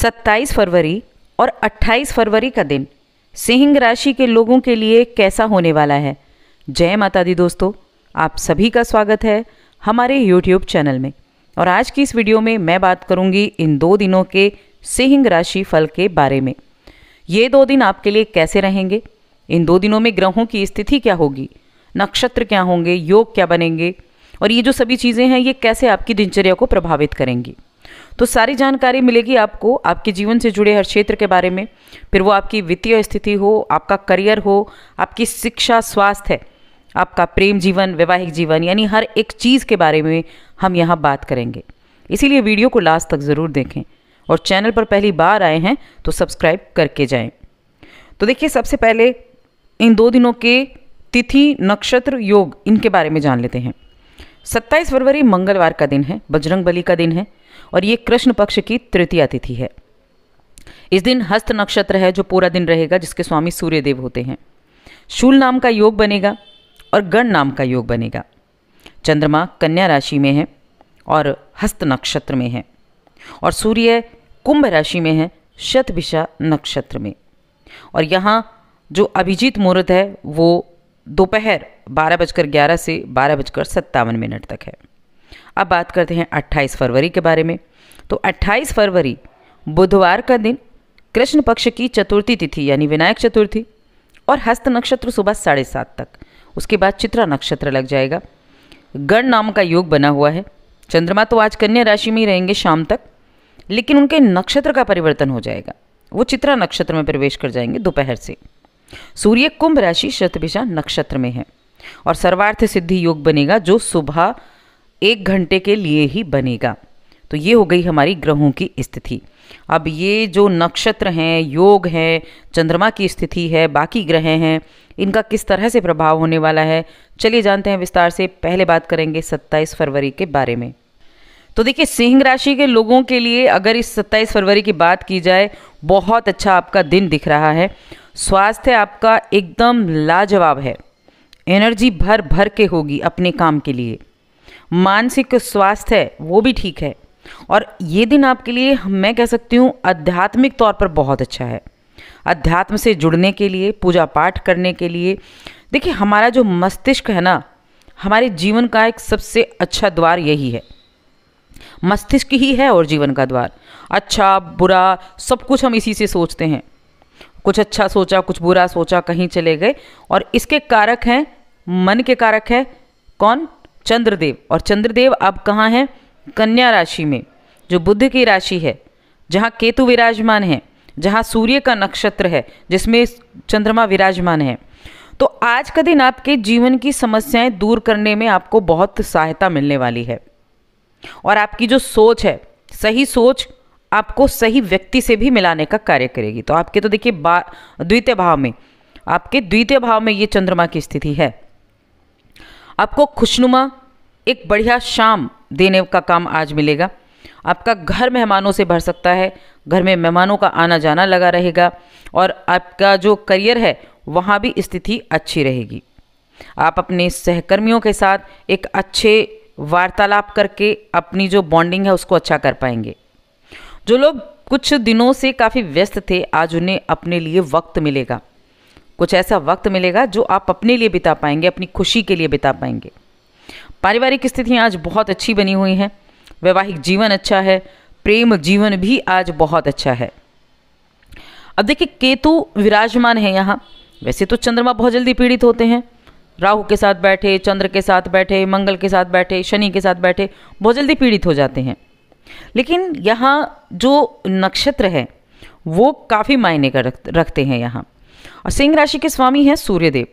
27 फरवरी और 28 फरवरी का दिन सिंह राशि के लोगों के लिए कैसा होने वाला है जय माता दी दोस्तों आप सभी का स्वागत है हमारे यूट्यूब चैनल में और आज की इस वीडियो में मैं बात करूंगी इन दो दिनों के सिंह राशि फल के बारे में ये दो दिन आपके लिए कैसे रहेंगे इन दो दिनों में ग्रहों की स्थिति क्या होगी नक्षत्र क्या होंगे योग क्या बनेंगे और ये जो सभी चीज़ें हैं ये कैसे आपकी दिनचर्या को प्रभावित करेंगी तो सारी जानकारी मिलेगी आपको आपके जीवन से जुड़े हर क्षेत्र के बारे में फिर वो आपकी वित्तीय स्थिति हो आपका करियर हो आपकी शिक्षा स्वास्थ्य आपका प्रेम जीवन वैवाहिक जीवन यानी हर एक चीज़ के बारे में हम यहाँ बात करेंगे इसीलिए वीडियो को लास्ट तक ज़रूर देखें और चैनल पर पहली बार आए हैं तो सब्सक्राइब करके जाएं। तो देखिए सबसे पहले इन दो दिनों के तिथि नक्षत्र योग इनके बारे में जान लेते हैं 27 फरवरी मंगलवार का दिन है बजरंग बली का दिन है और ये कृष्ण पक्ष की तृतीय तिथि है इस दिन हस्त नक्षत्र है जो पूरा दिन रहेगा जिसके स्वामी सूर्यदेव होते हैं शूल नाम का योग बनेगा और गण नाम का योग बनेगा चंद्रमा कन्या राशि में है और हस्त नक्षत्र में है और सूर्य कुंभ राशि में है शतभिषा नक्षत्र में और यहाँ जो अभिजीत मुहूर्त है वो दोपहर बारह बजकर ग्यारह से बारह बजकर सत्तावन मिनट तक है अब बात करते हैं 28 फरवरी के बारे में तो 28 फरवरी बुधवार का दिन कृष्ण पक्ष की चतुर्थी तिथि यानी विनायक चतुर्थी और हस्त नक्षत्र सुबह साढ़े सात तक उसके बाद चित्रा नक्षत्र लग जाएगा गण नाम का योग बना हुआ है चंद्रमा तो आज कन्या राशि में ही रहेंगे शाम तक लेकिन उनके नक्षत्र का परिवर्तन हो जाएगा वो चित्रा नक्षत्र में प्रवेश कर जाएंगे दोपहर से सूर्य कुंभ राशि शतभिषा नक्षत्र में है और सर्वार्थ सिद्धि योग बनेगा जो सुबह एक घंटे के लिए ही बनेगा तो ये हो गई हमारी ग्रहों की स्थिति अब ये जो नक्षत्र हैं योग हैं चंद्रमा की स्थिति है बाकी ग्रह हैं इनका किस तरह से प्रभाव होने वाला है चलिए जानते हैं विस्तार से पहले बात करेंगे 27 फरवरी के बारे में तो देखिए सिंह राशि के लोगों के लिए अगर इस 27 फरवरी की बात की जाए बहुत अच्छा आपका दिन दिख रहा है स्वास्थ्य आपका एकदम लाजवाब है एनर्जी भर भर के होगी अपने काम के लिए मानसिक स्वास्थ्य है वो भी ठीक है और ये दिन आपके लिए मैं कह सकती हूँ आध्यात्मिक तौर पर बहुत अच्छा है अध्यात्म से जुड़ने के लिए पूजा पाठ करने के लिए देखिए हमारा जो मस्तिष्क है ना हमारे जीवन का एक सबसे अच्छा द्वार यही है मस्तिष्क ही है और जीवन का द्वार अच्छा बुरा सब कुछ हम इसी से सोचते हैं कुछ अच्छा सोचा कुछ बुरा सोचा कहीं चले गए और इसके कारक हैं मन के कारक है कौन चंद्रदेव और चंद्रदेव अब कहाँ हैं कन्या राशि में जो बुद्ध की राशि है जहाँ केतु विराजमान है जहाँ सूर्य का नक्षत्र है जिसमें चंद्रमा विराजमान है तो आज का दिन आपके जीवन की समस्याएं दूर करने में आपको बहुत सहायता मिलने वाली है और आपकी जो सोच है सही सोच आपको सही व्यक्ति से भी मिलाने का कार्य करेगी तो आपके तो देखिए बा द्वितीय भाव में आपके द्वितीय भाव में ये चंद्रमा की स्थिति है आपको खुशनुमा एक बढ़िया शाम देने का काम आज मिलेगा आपका घर मेहमानों से भर सकता है घर में मेहमानों का आना जाना लगा रहेगा और आपका जो करियर है वहाँ भी स्थिति अच्छी रहेगी आप अपने सहकर्मियों के साथ एक अच्छे वार्तालाप करके अपनी जो बॉन्डिंग है उसको अच्छा कर पाएंगे जो लोग कुछ दिनों से काफ़ी व्यस्त थे आज उन्हें अपने लिए वक्त मिलेगा कुछ ऐसा वक्त मिलेगा जो आप अपने लिए बिता पाएंगे अपनी खुशी के लिए बिता पाएंगे पारिवारिक स्थितियाँ आज बहुत अच्छी बनी हुई हैं वैवाहिक जीवन अच्छा है प्रेम जीवन भी आज बहुत अच्छा है अब देखिए केतु विराजमान है यहाँ वैसे तो चंद्रमा बहुत जल्दी पीड़ित होते हैं राहु के साथ बैठे चंद्र के साथ बैठे मंगल के साथ बैठे शनि के साथ बैठे बहुत जल्दी पीड़ित हो जाते हैं लेकिन यहाँ जो नक्षत्र है वो काफ़ी मायने का रखते हैं यहाँ और सिंह राशि के स्वामी हैं सूर्यदेव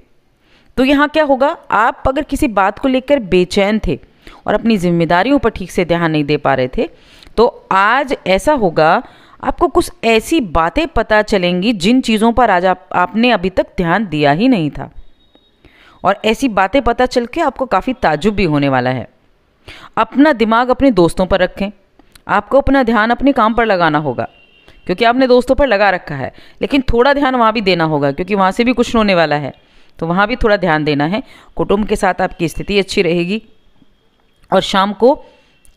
तो यहाँ क्या होगा आप अगर किसी बात को लेकर बेचैन थे और अपनी जिम्मेदारियों पर ठीक से ध्यान नहीं दे पा रहे थे तो आज ऐसा होगा आपको कुछ ऐसी बातें पता चलेंगी जिन चीज़ों पर आज आप, आपने अभी तक ध्यान दिया ही नहीं था और ऐसी बातें पता चल के आपको काफ़ी ताजुब भी होने वाला है अपना दिमाग अपने दोस्तों पर रखें आपको अपना ध्यान अपने काम पर लगाना होगा क्योंकि आपने दोस्तों पर लगा रखा है लेकिन थोड़ा ध्यान वहाँ भी देना होगा क्योंकि वहाँ से भी कुछ होने वाला है तो वहाँ भी थोड़ा ध्यान देना है कुटुंब के साथ आपकी स्थिति अच्छी रहेगी और शाम को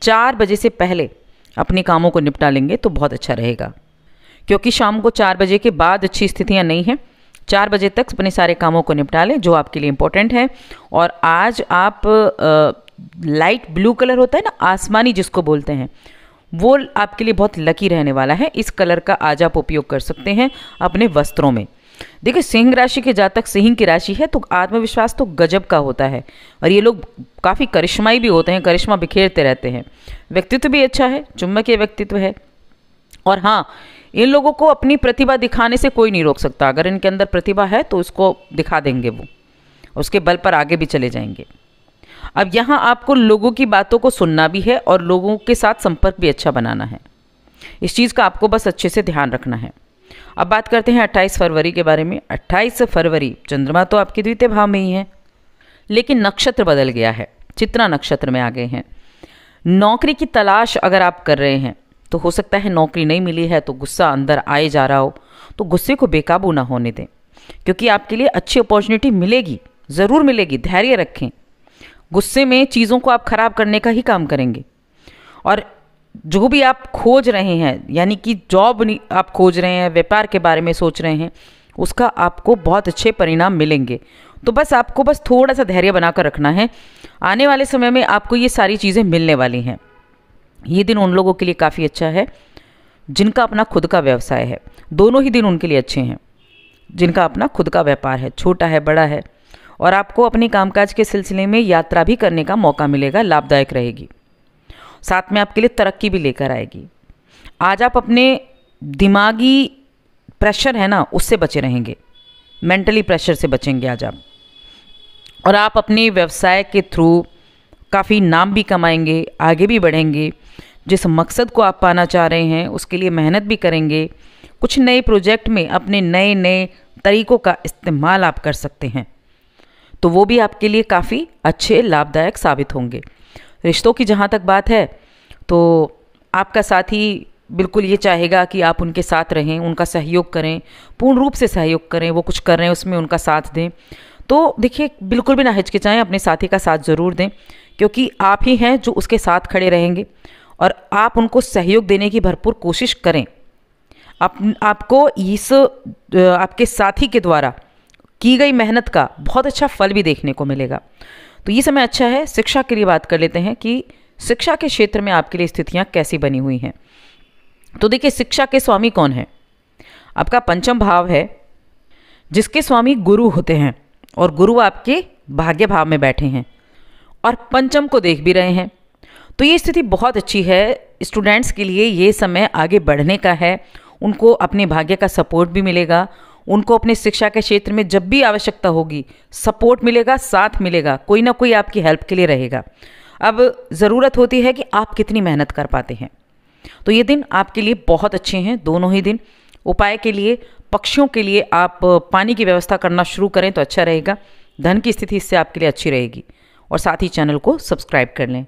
चार बजे से पहले अपने कामों को निपटा लेंगे तो बहुत अच्छा रहेगा क्योंकि शाम को चार बजे के बाद अच्छी स्थितियाँ नहीं हैं चार बजे तक अपने सारे कामों को निपटा लें जो आपके लिए इम्पोर्टेंट है और आज आप आ, लाइट ब्लू कलर होता है ना आसमानी जिसको बोलते हैं वो आपके लिए बहुत लकी रहने वाला है इस कलर का आज आप उपयोग कर सकते हैं अपने वस्त्रों में देखिए सिंह राशि के जातक सिंह की राशि है तो आत्मविश्वास तो गजब का होता है और ये लोग काफ़ी करिश्माई भी होते हैं करिश्मा बिखेरते रहते हैं व्यक्तित्व भी अच्छा है चुंबकीय व्यक्तित्व है और हाँ इन लोगों को अपनी प्रतिभा दिखाने से कोई नहीं रोक सकता अगर इनके अंदर प्रतिभा है तो उसको दिखा देंगे वो उसके बल पर आगे भी चले जाएंगे अब यहाँ आपको लोगों की बातों को सुनना भी है और लोगों के साथ संपर्क भी अच्छा बनाना है इस चीज़ का आपको बस अच्छे से ध्यान रखना है अब बात करते हैं 28 फरवरी के बारे में 28 फरवरी चंद्रमा तो आपके द्वितीय भाव में ही है लेकिन नक्षत्र बदल गया है चित्रा नक्षत्र में आ गए हैं नौकरी की तलाश अगर आप कर रहे हैं तो हो सकता है नौकरी नहीं मिली है तो गुस्सा अंदर आए जा रहा हो तो गुस्से को बेकाबू ना होने दें क्योंकि आपके लिए अच्छी अपॉर्चुनिटी मिलेगी ज़रूर मिलेगी धैर्य रखें गुस्से में चीज़ों को आप ख़राब करने का ही काम करेंगे और जो भी आप खोज रहे हैं यानी कि जॉब आप खोज रहे हैं व्यापार के बारे में सोच रहे हैं उसका आपको बहुत अच्छे परिणाम मिलेंगे तो बस आपको बस थोड़ा सा धैर्य बनाकर रखना है आने वाले समय में आपको ये सारी चीज़ें मिलने वाली हैं ये दिन उन लोगों के लिए काफ़ी अच्छा है जिनका अपना खुद का व्यवसाय है दोनों ही दिन उनके लिए अच्छे हैं जिनका अपना खुद का व्यापार है छोटा है बड़ा है और आपको अपने कामकाज के सिलसिले में यात्रा भी करने का मौका मिलेगा लाभदायक रहेगी साथ में आपके लिए तरक्की भी लेकर आएगी आज आप अपने दिमागी प्रेशर है ना उससे बचे रहेंगे मेंटली प्रेशर से बचेंगे आज आप और आप अपने व्यवसाय के थ्रू काफ़ी नाम भी कमाएंगे आगे भी बढ़ेंगे जिस मकसद को आप पाना चाह रहे हैं उसके लिए मेहनत भी करेंगे कुछ नए प्रोजेक्ट में अपने नए नए तरीक़ों का इस्तेमाल आप कर सकते हैं तो वो भी आपके लिए काफ़ी अच्छे लाभदायक साबित होंगे रिश्तों की जहाँ तक बात है तो आपका साथी बिल्कुल ये चाहेगा कि आप उनके साथ रहें उनका सहयोग करें पूर्ण रूप से सहयोग करें वो कुछ कर रहे हैं उसमें उनका साथ दें तो देखिए बिल्कुल भी ना हिचकिचाएं अपने साथी का साथ ज़रूर दें क्योंकि आप ही हैं जो उसके साथ खड़े रहेंगे और आप उनको सहयोग देने की भरपूर कोशिश करें आप आपको इस आपके साथी के द्वारा की गई मेहनत का बहुत अच्छा फल भी देखने को मिलेगा तो ये समय अच्छा है शिक्षा के लिए बात कर लेते हैं कि शिक्षा के क्षेत्र में आपके लिए स्थितियाँ कैसी बनी हुई हैं तो देखिए शिक्षा के स्वामी कौन है आपका पंचम भाव है जिसके स्वामी गुरु होते हैं और गुरु आपके भाग्य भाव में बैठे हैं और पंचम को देख भी रहे हैं तो ये स्थिति बहुत अच्छी है स्टूडेंट्स के लिए ये समय आगे बढ़ने का है उनको अपने भाग्य का सपोर्ट भी मिलेगा उनको अपनी शिक्षा के क्षेत्र में जब भी आवश्यकता होगी सपोर्ट मिलेगा साथ मिलेगा कोई ना कोई आपकी हेल्प के लिए रहेगा अब ज़रूरत होती है कि आप कितनी मेहनत कर पाते हैं तो ये दिन आपके लिए बहुत अच्छे हैं दोनों ही दिन उपाय के लिए पक्षियों के लिए आप पानी की व्यवस्था करना शुरू करें तो अच्छा रहेगा धन की स्थिति इससे आपके लिए अच्छी रहेगी और साथ ही चैनल को सब्सक्राइब कर लें